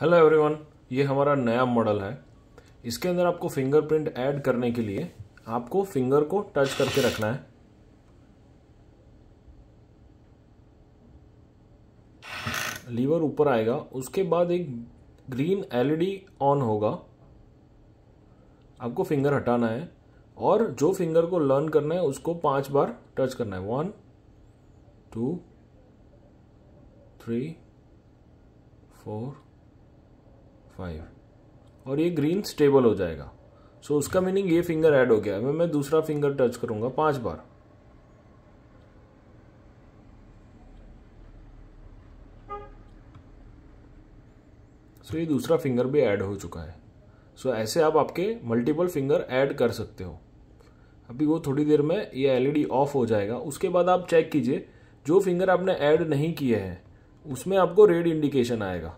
hello everyone ये हमारा नया मॉडल है इसके अंदर आपको फिंगरप्रिंट ऐड करने के लिए आपको फिंगर को टच करके रखना है लीवर ऊपर आएगा उसके बाद एक ग्रीन एलईडी ऑन होगा आपको फिंगर हटाना है और जो फिंगर को लर्न करना है उसको पांच बार टच करना है one two three four five और ये ग्रीन स्टेबल हो जाएगा सो so, उसका मीनिंग ये फिंगर ऐड हो गया अब मैं दूसरा फिंगर टच करूँगा पाँच बार सो so, ये दूसरा फिंगर भी ऐड हो चुका है सो so, ऐसे आप आपके मल्टीपल फिंगर ऐड कर सकते हो अभी वो थोड़ी देर में ये एलईडी ऑफ e हो जाएगा उसके बाद आप चेक कीजिए जो फिंगर आपने ऐड नहीं किए हैं उसमें आपको रेड इंडिकेशन आएगा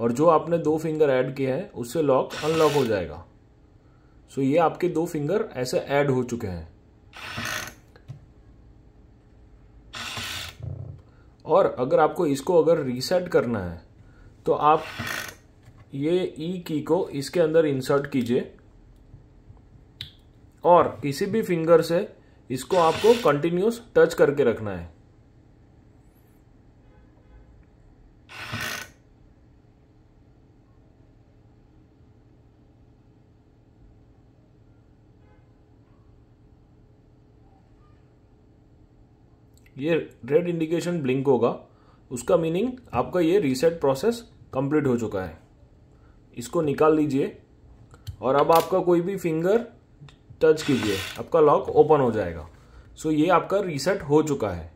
और जो आपने दो फिंगर ऐड किया है उससे लॉक अनलॉक हो जाएगा सो ये आपके दो फिंगर ऐसे ऐड हो चुके हैं और अगर आपको इसको अगर रीसेट करना है तो आप ये ई e की को इसके अंदर इंसर्ट कीजिए और किसी भी फिंगर से इसको आपको कंटिन्यूस टच करके रखना है ये रेड इंडिकेशन ब्लिंक होगा उसका मीनिंग आपका ये रीसेट प्रोसेस कंप्लीट हो चुका है इसको निकाल लीजिए और अब आपका कोई भी फिंगर टच कीजिए आपका लॉक ओपन हो जाएगा सो so, ये आपका रीसेट हो चुका है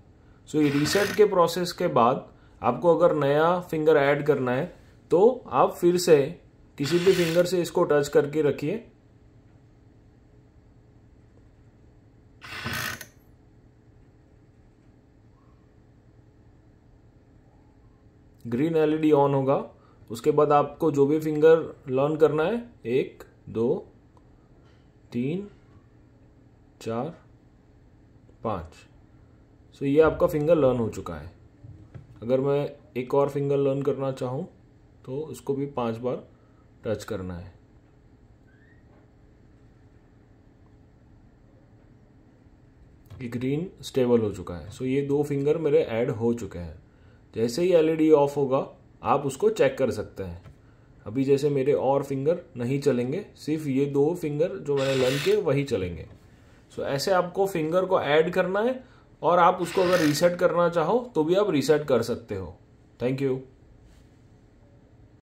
सो so, ये रीसेट के प्रोसेस के बाद आपको अगर नया फिंगर ऐड करना है तो आप फिर से किसी भी फिंगर से इसको टच करके रखिए ग्रीन एलईडी ऑन होगा उसके बाद आपको जो भी फिंगर लर्न करना है एक दो तीन चार पाँच सो ये आपका फिंगर लर्न हो चुका है अगर मैं एक और फिंगर लर्न करना चाहूँ तो उसको भी पांच बार टच करना है ये ग्रीन स्टेबल हो चुका है सो so, ये दो फिंगर मेरे ऐड हो चुके हैं जैसे तो ही एलईडी ऑफ e होगा आप उसको चेक कर सकते हैं अभी जैसे मेरे और फिंगर नहीं चलेंगे सिर्फ ये दो फिंगर जो मैंने लर्न किए वही चलेंगे सो so, ऐसे आपको फिंगर को ऐड करना है और आप उसको अगर रीसेट करना चाहो तो भी आप रीसेट कर सकते हो थैंक यू